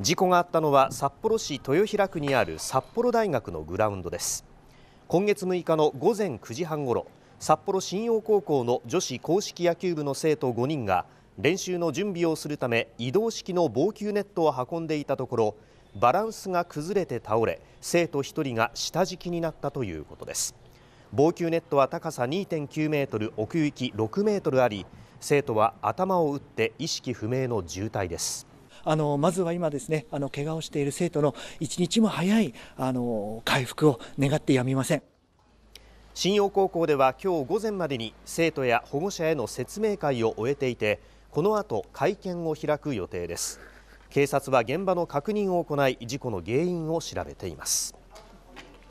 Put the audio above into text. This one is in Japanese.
事故があったのは札幌市豊平区にある札幌大学のグラウンドです今月6日の午前9時半ごろ札幌新陽高校の女子硬式野球部の生徒5人が練習の準備をするため移動式の防球ネットを運んでいたところバランスが崩れて倒れ生徒1人が下敷きになったということです防球ネットは高さ2.9メートル奥行き6メートルあり生徒は頭を打って意識不明の重体ですあのまずは今ですねあの怪我をしている生徒の一日も早いあの回復を願ってやみません信用高校では今日午前までに生徒や保護者への説明会を終えていてこの後会見を開く予定です警察は現場の確認を行い事故の原因を調べています